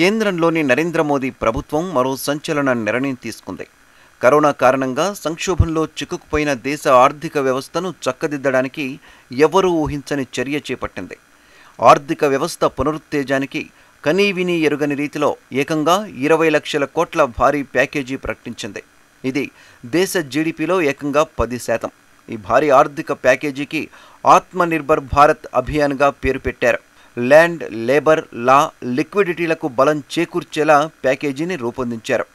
కేంద్రంలోని నరేంద్ర మోదీ ప్రభుత్వం మరో సంచలన నిర్ణయం తీసుకుంది కరోనా కారణంగా సంక్షోభంలో చిక్కుకుపోయిన దేశ ఆర్థిక వ్యవస్థను చక్కదిద్దడానికి ఎవరూ ఊహించని చర్య చేపట్టింది ఆర్థిక వ్యవస్థ పునరుత్తేజానికి కనీవిని ఎరుగని రీతిలో ఏకంగా ఇరవై లక్షల కోట్ల భారీ ప్యాకేజీ ప్రకటించింది ఇది దేశ జీడిపిలో ఏకంగా పది శాతం ఈ భారీ ఆర్థిక ప్యాకేజీకి ఆత్మనిర్భర్ భారత్ అభియాన్గా పేరు పెట్టారు ల్యాండ్ లేబర్ లా లిక్విడిటీలకు బలం చేకూర్చేలా ప్యాకేజీని రూపొందించారు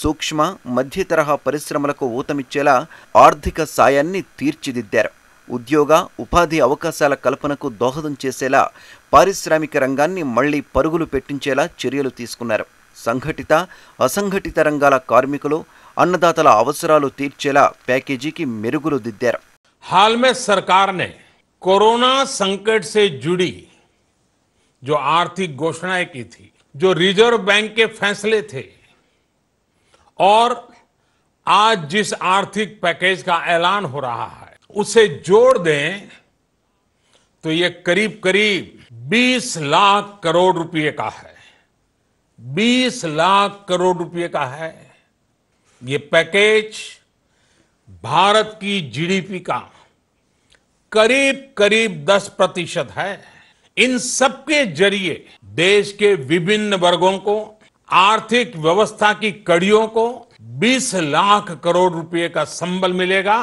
సూక్ష్మ మధ్య తరహా పరిశ్రమలకు ఊతమిచ్చేలా ఆర్థిక సాయాన్ని తీర్చిదిద్దారు ఉద్యోగ ఉపాధి అవకాశాల కల్పనకు దోహదం చేసేలా పారిశ్రామిక రంగాన్ని మళ్లీ పరుగులు పెట్టించేలా చర్యలు తీసుకున్నారు సంఘటిత అసంఘటిత రంగాల కార్మికులు అన్నదాతల అవసరాలు తీర్చేలా ప్యాకేజీకి మెరుగులు దిద్దారు హాల్మే సర్కార్ కరోనా ने कोरोना संकट जो आर्थिक घोषणाएं की थी जो रिजर्व बैंक के फैसले थे और आज जिस आर्थिक पैकेज का ऐलान हो रहा है उसे जोड़ दें तो ये करीब करीब 20 लाख करोड़ रुपए का है 20 लाख करोड़ रुपए का है ये पैकेज भारत की जीडीपी का करीब करीब 10 प्रतिशत है इन सबके जरिए देश के विभिन्न वर्गों को आर्थिक व्यवस्था की कड़ियों को 20 लाख करोड़ रुपए का संबल मिलेगा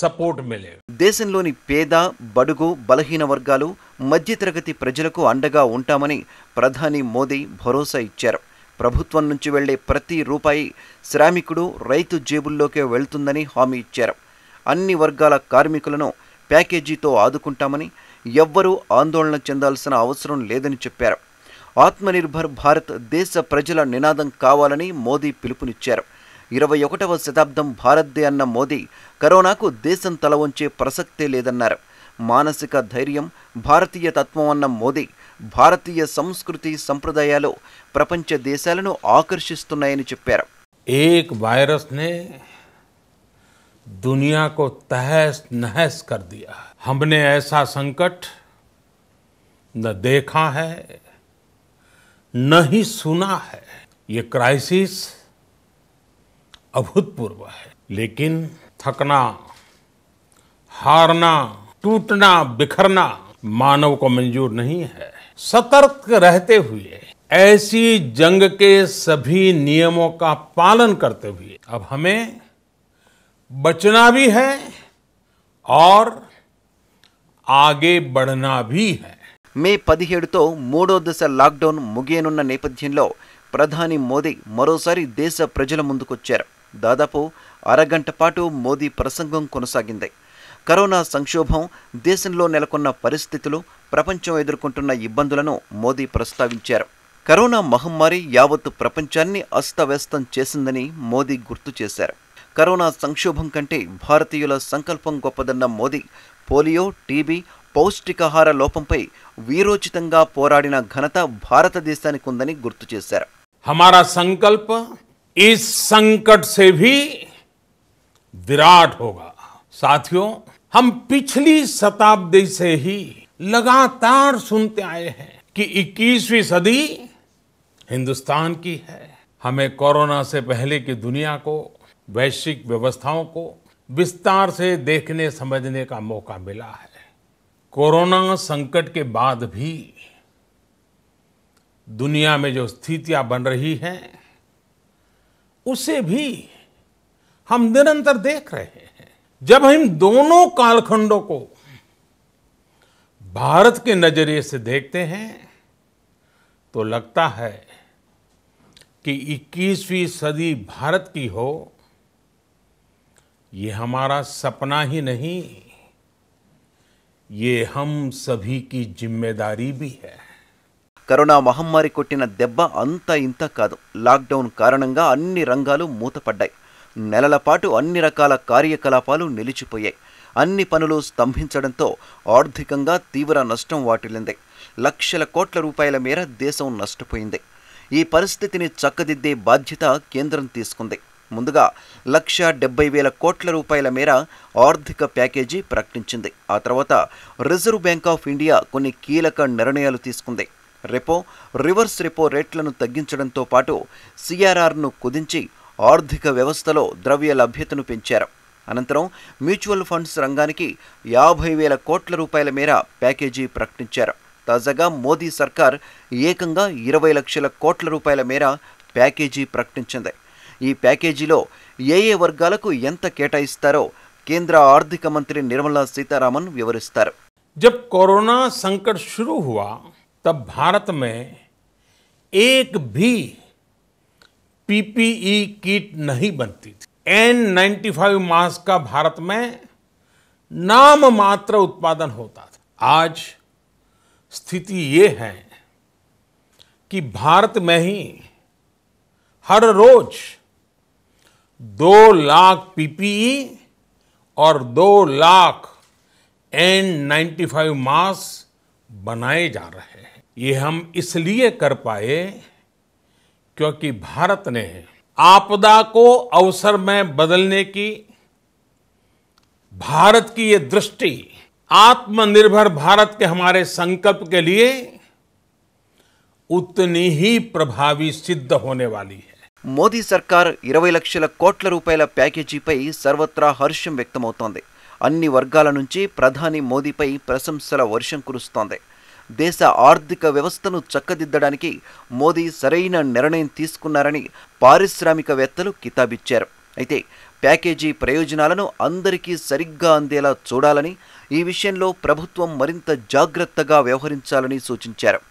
సపోర్ట్ మిలే దేశంలోని పేద బడుగు బలహీన వర్గాలు మధ్యతరగతి ప్రజలకు అండగా ఉంటామని ప్రధాని మోదీ భరోసా ఇచ్చారు ప్రభుత్వం నుంచి వెళ్లే ప్రతి రూపాయి శ్రామికుడు రైతు జేబుల్లోకే వెళ్తుందని హామీ ఇచ్చారు అన్ని వర్గాల కార్మికులను ప్యాకేజీతో ఆదుకుంటామని ఎవ్వరూ ఆందోళన చెందాల్సిన అవసరం లేదని చెప్పారు ఆత్మనిర్భర్ భారత్ దేశ ప్రజల నినాదం కావాలని మోదీ పిలుపునిచ్చారు ఇరవై ఒకటవ శతాబ్దం భారత్దే అన్న మోదీ కరోనాకు దేశం తల వంచే ప్రసక్తే లేదన్నారు మానసిక ధైర్యం భారతీయ తత్వం అన్న మోదీ భారతీయ సంస్కృతి సంప్రదాయాలు ప్రపంచ దేశాలను ఆకర్షిస్తున్నాయని చెప్పారు ఏక్ వైరస్ दुनिया को तहस नहस कर दिया हमने ऐसा संकट न देखा है न ही सुना है ये क्राइसिस अभूतपूर्व है लेकिन थकना हारना टूटना बिखरना मानव को मंजूर नहीं है सतर्क रहते हुए ऐसी जंग के सभी नियमों का पालन करते हुए अब हमें बचना भी है और ఆగే మే పదిహేడుతో మూడో దశ లాక్డౌన్ ముగియనున్న నేపథ్యంలో ప్రధాని మోదీ మరోసారి దేశ ప్రజల ముందుకొచ్చారు దాదాపు అరగంట పాటు మోదీ ప్రసంగం కొనసాగింది కరోనా సంక్షోభం దేశంలో నెలకొన్న పరిస్థితులు ప్రపంచం ఎదుర్కొంటున్న ఇబ్బందులను మోదీ ప్రస్తావించారు కరోనా మహమ్మారి యావత్తు ప్రపంచాన్ని అస్తవ్యస్తం చేసిందని మోదీ గుర్తు చేశారు करोना संक्षोभ कटे भारतीय संकल्प गोपद मोदी पोलियो टीबी पौष्टिकाहार लोपंपै वीरोचित पोराड़न घनता भारत देशा हमारा संकल्प इस संकट से भी विराट होगा साथियों हम पिछली शताब्दी से ही लगातार सुनते आए हैं कि 21वीं सदी हिंदुस्तान की है हमें कोरोना से पहले की दुनिया को वैश्विक व्यवस्थाओं को विस्तार से देखने समझने का मौका मिला है कोरोना संकट के बाद भी दुनिया में जो स्थितियां बन रही हैं उसे भी हम निरंतर देख रहे हैं जब हम दोनों कालखंडों को भारत के नजरिए से देखते हैं तो लगता है कि 21वीं सदी भारत की हो ये हमारा सपना ही नहीं ये हम सभी की జిమ్మెదారీ भी है కరోనా మహమ్మారి కొట్టిన దెబ్బ అంతా ఇంత కాదు లాక్డౌన్ కారణంగా అన్ని రంగాలు మూతపడ్డాయి నెలల పాటు అన్ని రకాల కార్యకలాపాలు నిలిచిపోయాయి అన్ని పనులు స్తంభించడంతో ఆర్థికంగా తీవ్ర నష్టం వాటిల్లింది లక్షల కోట్ల రూపాయల మేర దేశం నష్టపోయింది ఈ పరిస్థితిని చక్కదిద్దే బాధ్యత కేంద్రం తీసుకుంది ముందుగా లక్ష డెబ్బై వేల కోట్ల రూపాయల మేర ఆర్థిక ప్యాకేజీ ప్రకటించింది ఆ తర్వాత రిజర్వ్ బ్యాంక్ ఆఫ్ ఇండియా కొన్ని కీలక నిర్ణయాలు తీసుకుంది రెపో రివర్స్ రెపో రేట్లను తగ్గించడంతో పాటు సిఆర్ఆర్ను కుదించి ఆర్థిక వ్యవస్థలో ద్రవ్య లభ్యతను పెంచారు అనంతరం మ్యూచువల్ ఫండ్స్ రంగానికి యాభై వేల కోట్ల రూపాయల మేర ప్యాకేజీ ప్రకటించారు తాజాగా మోదీ సర్కార్ ఏకంగా ఇరవై లక్షల కోట్ల రూపాయల మేర ప్యాకేజీ ప్రకటించింది ఈ ప్యాకేజీలో ఏ ఏ వర్గాలకు ఎంత కేటాయిస్తారో కేంద్ర ఆర్థిక మంత్రి నిర్మలా సీతారామన్ వివరిస్తారు जब कोरोना संकट शुरू हुआ तब भारत में एक भी पीपीई किट नहीं बनती थी एन नाइन्टी फाइव मास्क का भारत में नाम मात्र उत्पादन होता था आज स्थिति ये है कि भारत में ही हर रोज़ दो लाख पीपीई और दो lakh N ninety five mask बनाए जा रहे हैं ये हम इसलिए कर पाए क्योंकि भारत ने आपदा को अवसर में बदलने की भारत की ये दृष्टि आत्मनिर्भर भारत के हमारे संकल्प के लिए उतनी ही प्रभावी सिद्ध होने वाली है మోదీ సర్కార్ ఇరవై లక్షల కోట్ల రూపాయల ప్యాకేజీపై సర్వత్రా హర్షం వ్యక్తమవుతోంది అన్ని వర్గాల నుంచి ప్రధాని మోదీపై ప్రశంసల వర్షం కురుస్తోంది దేశ ఆర్థిక వ్యవస్థను చక్కదిద్దడానికి మోదీ సరైన నిర్ణయం తీసుకున్నారని పారిశ్రామికవేత్తలు కితాబిచ్చారు అయితే ప్యాకేజీ ప్రయోజనాలను అందరికీ సరిగ్గా అందేలా చూడాలని ఈ విషయంలో ప్రభుత్వం మరింత జాగ్రత్తగా వ్యవహరించాలని సూచించారు